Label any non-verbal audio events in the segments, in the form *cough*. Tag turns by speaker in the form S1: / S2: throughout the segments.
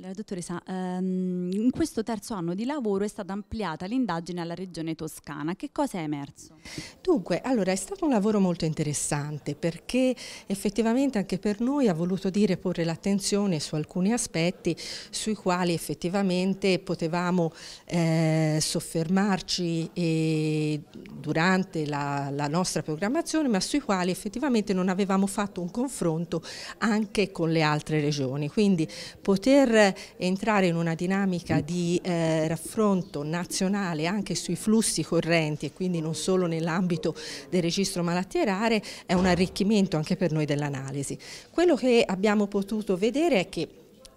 S1: Allora, dottoressa, ehm, in questo terzo anno di lavoro è stata ampliata l'indagine alla regione toscana. Che cosa è emerso? Dunque, allora, è stato un lavoro molto interessante perché effettivamente anche per noi ha voluto dire porre l'attenzione su alcuni aspetti sui quali effettivamente potevamo eh, soffermarci e, eh, durante la, la nostra programmazione, ma sui quali effettivamente non avevamo fatto un confronto anche con le altre regioni. Quindi poter entrare in una dinamica di eh, raffronto nazionale anche sui flussi correnti e quindi non solo nell'ambito del registro malattie rare è un arricchimento anche per noi dell'analisi. Quello che abbiamo potuto vedere è che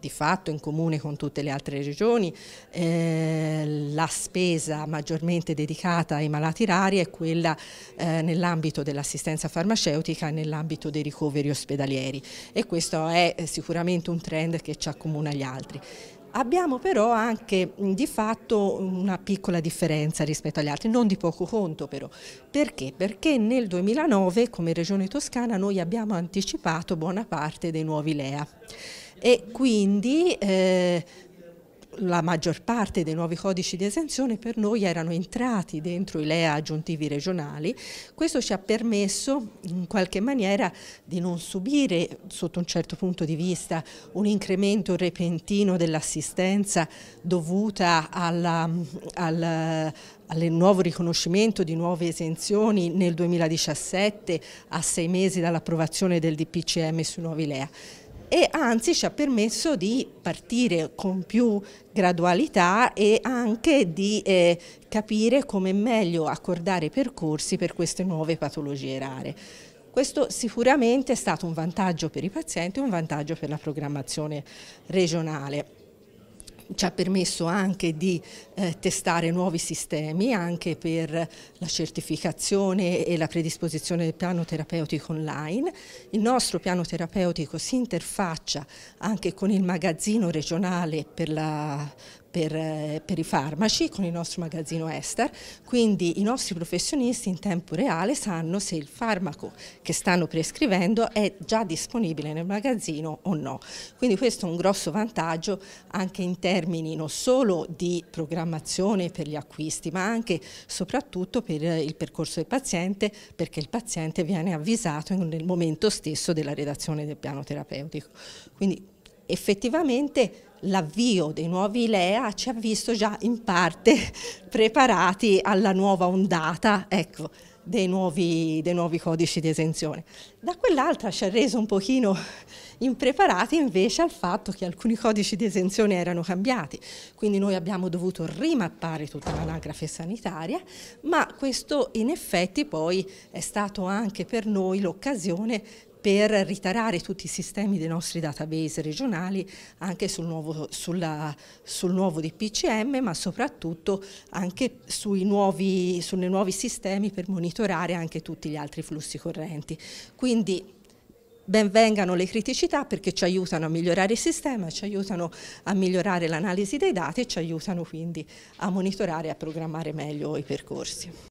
S1: di fatto in comune con tutte le altre regioni, eh, la spesa maggiormente dedicata ai malati rari è quella eh, nell'ambito dell'assistenza farmaceutica e nell'ambito dei ricoveri ospedalieri e questo è eh, sicuramente un trend che ci accomuna agli altri. Abbiamo però anche di fatto una piccola differenza rispetto agli altri, non di poco conto però. Perché? Perché nel 2009 come Regione Toscana noi abbiamo anticipato buona parte dei nuovi LEA e quindi eh, la maggior parte dei nuovi codici di esenzione per noi erano entrati dentro i LEA aggiuntivi regionali, questo ci ha permesso in qualche maniera di non subire sotto un certo punto di vista un incremento repentino dell'assistenza dovuta alla, al, al nuovo riconoscimento di nuove esenzioni nel 2017 a sei mesi dall'approvazione del DPCM sui nuovi LEA e anzi ci ha permesso di partire con più gradualità e anche di eh, capire come meglio accordare percorsi per queste nuove patologie rare. Questo sicuramente è stato un vantaggio per i pazienti e un vantaggio per la programmazione regionale ci ha permesso anche di eh, testare nuovi sistemi anche per la certificazione e la predisposizione del piano terapeutico online. Il nostro piano terapeutico si interfaccia anche con il magazzino regionale per la per, eh, per, i farmaci con il nostro magazzino Ester, quindi i nostri professionisti in tempo reale sanno se il farmaco che stanno prescrivendo è già disponibile nel magazzino o no. Quindi questo è un grosso vantaggio anche in termini non solo di programmazione per gli acquisti, ma anche e soprattutto per il percorso del paziente, perché il paziente viene avvisato nel momento stesso della redazione del piano terapeutico. Quindi effettivamente l'avvio dei nuovi LEA ci ha visto già in parte *laughs* preparati alla nuova ondata ecco, dei, nuovi, dei, nuovi, codici di esenzione. Da quell'altra ci ha reso un pochino *laughs* impreparati invece al fatto che alcuni codici di esenzione erano cambiati, quindi noi abbiamo dovuto rimappare tutta l'anagrafe sanitaria, ma questo in effetti poi è stato anche per noi l'occasione per ritarare tutti i sistemi dei nostri database regionali anche sul nuovo, sulla, sul nuovo DPCM ma soprattutto anche sui nuovi, sui nuovi sistemi per monitorare anche tutti gli altri flussi correnti. Quindi benvengano le criticità perché ci aiutano a migliorare il sistema, ci aiutano a migliorare l'analisi dei dati e ci aiutano quindi a monitorare e a programmare meglio i percorsi.